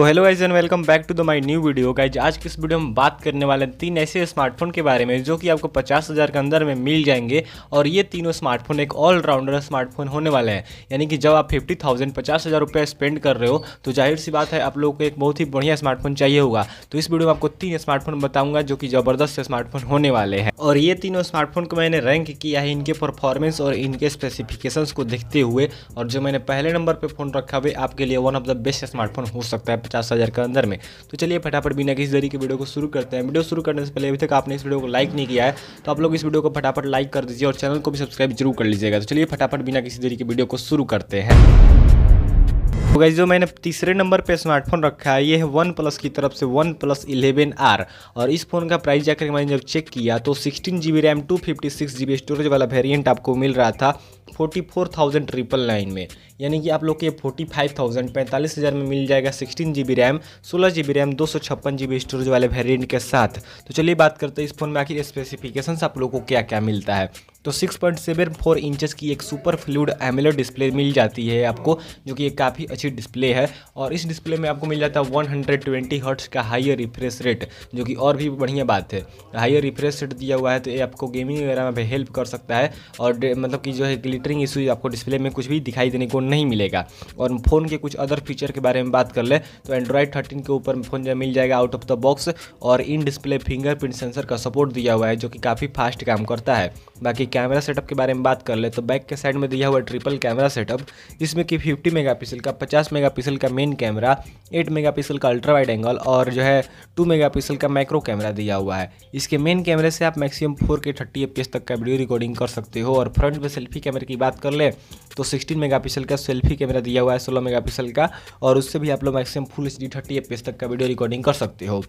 तो hello guys and welcome back to the my new video guys आज की इस वीडियो में बात करने वाले हैं तीन ऐसे स्मार्टफोन के बारे में जो कि आपको पचास हज़ार के अंदर में मिल जाएंगे और ये तीनों स्मार्टफोन एक ऑलराउंडर स्मार्टफोन होने वाले हैं यानी कि जब आप फिफ्टी थाउजेंड पचास हज़ार स्पेंड कर रहे हो तो जाहिर सी बात है आप लोगों को एक बहुत ही बढ़िया स्मार्टफोन चाहिए होगा तो इस वीडियो में आपको तीन स्मार्टफोन बताऊंगा जो कि ज़बरदस्त स्मार्टफोन होने वाले हैं और ये तीनों स्मार्टफोन को मैंने रैंक किया है इनके परफॉर्मेंस और इनके स्पेसिफिकेशंस को देखते हुए और जो मैंने पहले नंबर पर फ़ोन रखा हुआ आपके लिए one of the best smartphone हो सकता है पचास हज़ार के अंदर में तो चलिए फटाफट बिना किसी तरीके वीडियो को शुरू करते हैं वीडियो शुरू करने से पहले अभी तक आपने इस वीडियो को लाइक नहीं किया है तो आप लोग इस वीडियो को फटाफट लाइक कर दीजिए और चैनल को भी सब्सक्राइब जरूर कर लीजिएगा तो चलिए फटाफट बिना किसी तरीके वीडियो को शुरू करते हैं तो गाइज जो मैंने तीसरे नंबर पे स्मार्टफोन रखा है ये है वन प्लस की तरफ से वन प्लस इलेवन आर और इस फोन का प्राइस जाकर मैंने जब चेक किया तो sixteen G B RAM two fifty six G B storage वाला वेरियंट आपको मिल रहा था forty four thousand triple nine में यानी कि आप लोग को ये फोर्टी फाइव थाउजेंड पैंतालीस हज़ार में मिल जाएगा सिक्सटीन जी बी रैम सोलह जी बी रैम दो सौ छप्पन जी बी स्टोरेज वाले वेरियंट के साथ तो चलिए बात करते हैं इस फ़ोन में आखिर स्पेसिफ़िकेशन आप लोग को क्या क्या मिलता है तो 6.74 इंचेस की एक सुपर फ्लूड एमिलर डिस्प्ले मिल जाती है आपको जो कि एक काफ़ी अच्छी डिस्प्ले है और इस डिस्प्ले में आपको मिल जाता है 120 हंड्रेड का हाइयर रिफ्रेश रेट जो कि और भी बढ़िया बात है हाइयर रिफ्रेश रेट दिया हुआ है तो ये आपको गेमिंग वगैरह में हेल्प कर सकता है और मतलब कि जो है ग्लिटरिंग इशू आपको डिस्प्ले में कुछ भी दिखाई देने को नहीं मिलेगा और फ़ोन के कुछ अदर फीचर के बारे में बात कर ले तो एंड्रॉयड थर्टीन के ऊपर फ़ोन जो मिल जाएगा आउट ऑफ द बॉक्स और इन डिस्प्ले फिंगरप्रिंट सेंसर का सपोर्ट दिया हुआ है जो कि काफ़ी फास्ट काम करता है बाकी कैमरा सेटअप के बारे में बात कर ले तो बैक के साइड में दिया हुआ ट्रिपल कैमरा सेटअप इसमें कि 50 मेगापिक्सल का 50 मेगापिक्सल का मेन कैमरा 8 मेगापिक्सल का अल्ट्रा वाइड एंगल और जो है 2 मेगापिक्सल का माइक्रो कैमरा दिया हुआ है इसके मेन कैमरे से आप maximum four K thirty F तक का वीडियो रिकॉर्डिंग कर सकते हो और फ्रंट में सेल्फी कैमरे की बात कर ले तो सिक्सटीन मेगा का सेल्फी कैमरा दिया हुआ है सोलह मेगा का और उससे भी आप लोग maximum full H D thirty तक का वीडियो रिकॉर्डिंग कर सकते हो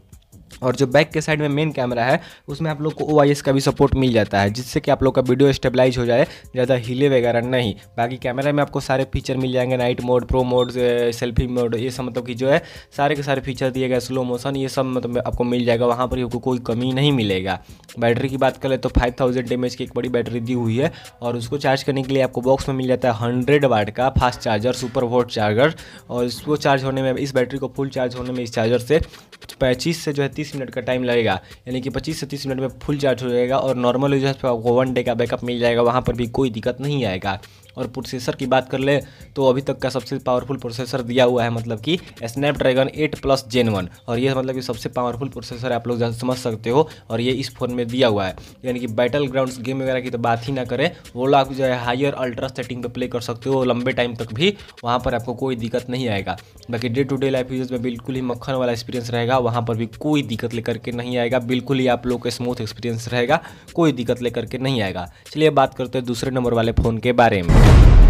और जो बैक के साइड में मेन कैमरा है उसमें आप लोग को ओ का भी सपोर्ट मिल जाता है जिससे कि आप लोग का वीडियो स्टेबलाइज हो जाए ज़्यादा हिले वगैरह नहीं बाकी कैमरा में आपको सारे फीचर मिल जाएंगे night mode pro mode selfie mode ये सब मतलब कि जो है सारे के सारे फीचर दिए गए स्लो मोशन ये सब मतलब आपको मिल जाएगा वहाँ पर आपको कोई कमी नहीं मिलेगा बैटरी की बात करें तो 5000 थाउजेंड एम की एक बड़ी बैटरी दी हुई है और उसको चार्ज करने के लिए आपको बॉक्स में मिल जाता है 100 वाट का fast charger super VOOC charger और इसको चार्ज होने में इस बैटरी को फुल चार्ज होने में इस चार्जर से पच्चीस से जो है तीस मिनट का टाइम लगेगा यानी कि पच्चीस से तीस मिनट में फुल चार्ज हो जाएगा और नॉर्मल यूजर्स पर आपको वन डे का बैकअप मिल जाएगा वहाँ पर भी कोई दिक्कत नहीं आएगा और प्रोसेसर की बात कर ले तो अभी तक का सबसे पावरफुल प्रोसेसर दिया हुआ है मतलब कि स्नैपड्रैगन 8 प्लस जेन वन और ये मतलब कि सबसे पावरफुल प्रोसेसर आप लोग समझ सकते हो और ये इस फ़ोन में दिया हुआ है यानी कि बैटल ग्राउंड गेम वगैरह की तो बात ही ना करें वो लोग जो है हायर अल्ट्रा सेटिंग पर प्ले कर सकते हो लंबे टाइम तक भी वहाँ पर आपको कोई दिक्कत नहीं आएगा बाकी day to day life users में बिल्कुल ही मक्खन वाला एक्सपीरियंस रहेगा वहाँ पर भी कोई दिक्कत लेकर के नहीं आएगा बिल्कुल ही आप लोग का स्मूथ एक्सपीरियंस रहेगा कोई दिक्कत लेकर के नहीं आएगा चलिए बात करते हैं दूसरे नंबर वाले फ़ोन के बारे में Thank you.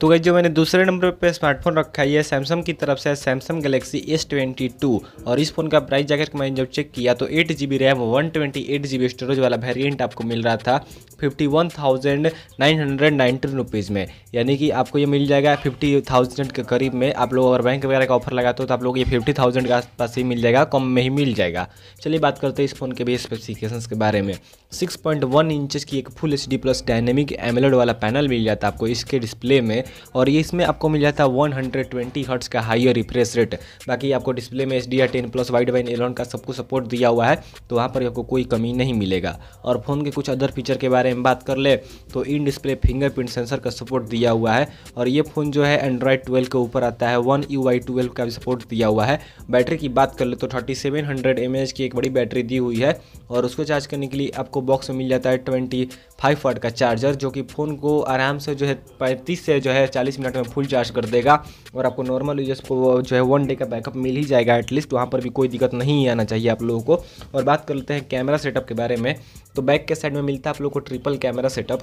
तो गई जो मैंने दूसरे नंबर पे स्मार्टफोन रखा है ये सैमसंग की तरफ से Samsung Galaxy S twenty two और इस फोन का प्राइस जाकर मैंने जब चेक किया तो eight G B RAM one twenty eight G B storage वाला वेरियंट आपको मिल रहा था fifty one thousand nine hundred nineteen rupees में यानी कि आपको ये मिल जाएगा फिफ्टी थाउजेंड के करीब में आप लोग अगर बैंक वगैरह का ऑफर लगाते हो तो आप लोग ये फिफ्टी थाउजेंड के आसपास ही मिल जाएगा कम में ही मिल जाएगा चलिए बात करते हैं इस फोन के भी स्पेसिफिकेशन के बारे में सिक्स पॉइंट वन इंचज की एक full H D plus dynamic AMOLED वाला पैनल मिल जाता है आपको इसके डिस्प्ले में और ये इसमें आपको मिल जाता है वन हंड्रेड ट्वेंटी हर्ट्स का हाइयर रिफ्रेश रेट बाकी आपको डिस्प्ले में H D R ten plus Widevine L one का सबको सपोर्ट दिया हुआ है तो वहाँ पर आपको कोई कमी नहीं मिलेगा और फ़ोन के कुछ अदर फीचर के बारे में बात कर ले तो इन डिस्प्ले फिंगरप्रिंट सेंसर का सपोर्ट दिया हुआ है और ये फ़ोन जो है एंड्रॉयड ट्वेल्व के ऊपर आता है वन यू वाई ट्वेल्व का भी सपोर्ट दिया हुआ है बैटरी की बात कर ले तो thirty seven hundred M H की एक बड़ी बैटरी दी हुई है और उसको चार्ज करने के लिए आपको बॉक्स में मिल जाता है ट्वेंटी फाइव वाट का चार्जर जो कि फ़ोन को आराम से जो है पैंतीस से जो है चालीस मिनट में फुल चार्ज कर देगा और आपको नॉर्मल यूजर्स को जो है वन डे का बैकअप मिल ही जाएगा एटलीस्ट वहाँ पर भी कोई दिक्कत नहीं आना चाहिए आप लोगों को और बात कर लेते हैं कैमरा सेटअप के बारे में तो बैक के साइड में मिलता है आप लोग को ट्रिपल कैमरा सेटअप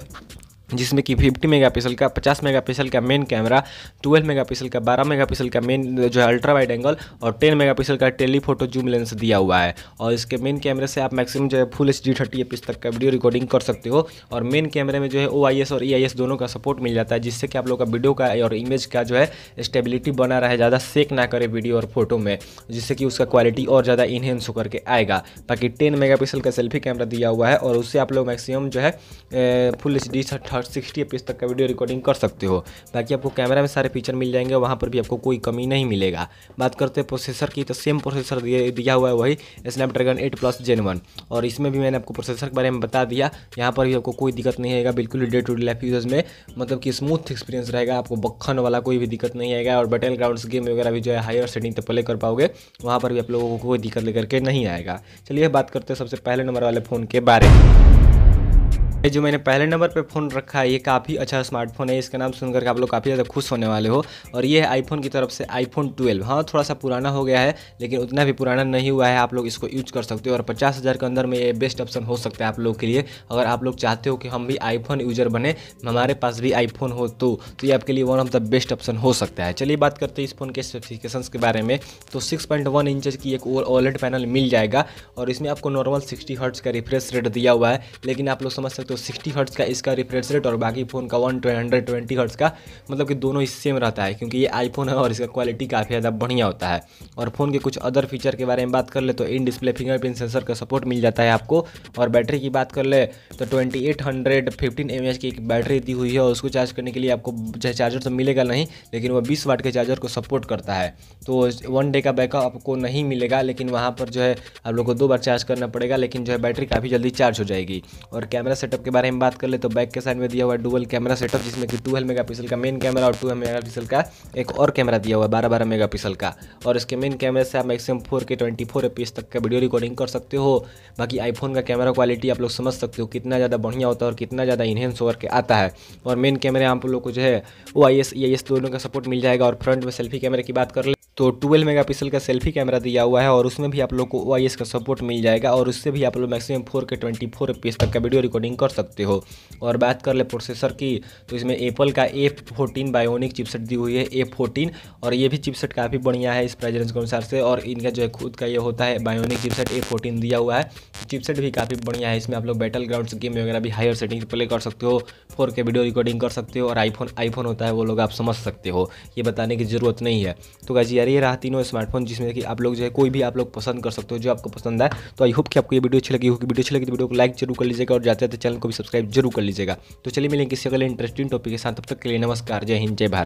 जिसमें कि 50 मेगापिक्सल का 50 मेगापिक्सल का मेन कैमरा 12 मेगापिक्सल का 12 मेगापिक्सल का मेन जो है अल्ट्रा वाइड एंगल और 10 मेगापिक्सल का टेलीफोटो जूम लेंस दिया हुआ है और इसके मेन कैमरे से आप मैक्सिमम जो है full H D thirty FPS तक का वीडियो रिकॉर्डिंग कर सकते हो और मेन कैमरे में जो है ओ आई एस और ई आई एस दोनों का सपोर्ट मिल जाता है जिससे कि आप लोग का वीडियो का और इमेज का जो है स्टेबिलिटी बना रहे ज़्यादा सेक ना करे वीडियो और फोटो में जिससे कि उसका क्वालिटी और ज़्यादा इन्हेंस होकर के आएगा बाकी टेन मेगा का सेल्फी कैमरा दिया हुआ है और उससे आप लोग मैक्सिमम जो है full H D thirty sixty F तक का वीडियो रिकॉर्डिंग कर सकते हो बाकी आपको कैमरा में सारे फीचर मिल जाएंगे वहाँ पर भी आपको कोई कमी नहीं मिलेगा बात करते हैं प्रोसेसर की तो सेम प्रोसेसर दिया हुआ है वही Snapdragon eight plus gen one और इसमें भी मैंने आपको प्रोसेसर के बारे में बता दिया यहाँ पर भी आपको कोई दिक्कत नहीं आएगा बिल्कुल day to day life users में मतलब कि स्मूथ एक्सपीरियंस रहेगा आपको बखन वाला कोई भी दिक्कत नहीं आएगा और बैटल ग्राउंड्स गेम वगैरह भी जो है हायर सेटिंग तक प्ले कर पाओगे वहाँ पर भी आप लोगों को कोई दिक्कत लेकर के नहीं आएगा चलिए बात करते हैं सबसे पहले नंबर वाले फ़ोन के बारे में जो मैंने पहले नंबर पर फ़ोन रखा है ये काफ़ी अच्छा स्मार्टफोन है इसका नाम सुनकर आप लोग काफ़ी ज़्यादा खुश होने वाले हो और ये है आईफोन की तरफ से आईफोन ट्वेल्व हाँ थोड़ा सा पुराना हो गया है लेकिन उतना भी पुराना नहीं हुआ है आप लोग इसको यूज कर सकते हो और पचास हज़ार के अंदर में ये बेस्ट ऑप्शन हो सकता है आप लोग के लिए अगर आप लोग चाहते हो कि हम भी आईफोन यूजर बने हमारे पास भी आईफोन हो तो, तो, ये आपके लिए one of the best option हो सकता है चलिए बात करते हैं इस फ़ोन के स्पेसिफिकेशन के बारे में तो सिक्स पॉइंट वन इंचज की एक ऑलरेड पैनल मिल जाएगा और इसमें आपको नॉर्मल सिक्सटी हर्ट्स का रिफ्रेश रेट दिया हुआ है लेकिन आप लोग समझ सकते हो तो सिक्सटी हर्ट्स का इसका रिफ्रेश रेट और बाकी फ़ोन का वन हंड्रेड ट्वेंटी हर्ट्स का मतलब कि दोनों ही सेम रहता है क्योंकि ये आईफोन है और इसका क्वालिटी काफ़ी ज़्यादा बढ़िया होता है और फ़ोन के कुछ अदर फीचर के बारे में बात कर ले तो इन डिस्प्ले फिंगरप्रिंट सेंसर का सपोर्ट मिल जाता है आपको और बैटरी की बात कर ले तो twenty eight hundred fifteen M H की एक बैटरी दी हुई है और उसको चार्ज करने के लिए आपको चार्जर तो मिलेगा नहीं लेकिन वो बीस वाट के चार्जर को सपोर्ट करता है तो वन डे का बैकअप आपको नहीं मिलेगा लेकिन वहाँ पर जो है आप लोग को दो बार चार्ज करना पड़ेगा लेकिन जो है बैटरी काफ़ी जल्दी चार्ज हो जाएगी और कैमरा सेटअप के बारे में बात कर ले तो बैक के साइड में दिया हुआ डुअल कैमरा सेटअप जिसमें कि ट्वेल्व मेगा का मेन कैमरा और टू मेगा पिक्सल का एक और कैमरा दिया हुआ है बारह बारह मेगा का और इसके मेन कैमरे से आप maximum four K twenty four तक का वीडियो रिकॉर्डिंग कर सकते हो बाकी आईफोन का कैमरा क्वालिटी आप लोग समझ सकते हो कितना ज़्यादा बढ़िया होता है और कितना ज़्यादा इन्हेंस होकर के आता है और मेन कैमरे आप लोग को जो है वो I S E I S दोनों का सपोर्ट मिल जाएगा और फ्रंट में सेल्फी कैमरे की बात कर ले तो 12 मेगापिक्सल का सेल्फी कैमरा दिया हुआ है और उसमें भी आप लोग को ओ का सपोर्ट मिल जाएगा और उससे भी आप लोग maximum four K twenty four तक का वीडियो रिकॉर्डिंग कर सकते हो और बात कर ले प्रोसेसर की तो इसमें एप्पल का ए फोर्टीन बायोनिक चिपसेट दी हुई है ए फोर्टीन और ये भी चिपसेट काफ़ी बढ़िया है इस प्रेजेंस के अनुसार से और इनका जो है खुद का ये होता है बायोनिक चिपसेट ए फोर्टीन दिया हुआ है चिपसेट भी काफ़ी बढ़िया है इसमें आप लोग बैटल ग्राउंड गेम वगैरह भी हायर सेटिंग प्ले कर सकते हो फोर के वीडियो रिकॉर्डिंग कर सकते हो और आईफोन आईफोन होता है वो लोग आप समझ सकते हो ये बताने की ज़रूरत नहीं है तो गाजी यार ये रहा तीनों स्मार्टफोन जिसमें कि आप लोग जो है कोई भी आप लोग पसंद कर सकते हो जो आपको पसंद है तो आई होप कि आपको ये वीडियो अच्छी लगी होगी वीडियो अच्छी लगी तो वीडियो को लाइक जरूर कर लीजिएगा और जाते जाते चैनल को भी सब्सक्राइब जरूर कर लीजिएगा तो चलिए मिलेंगे किसी अगले इंटरेस्टिंग टॉपिक के साथ तब तक के लिए नमस्कार जय हिंद जय भारत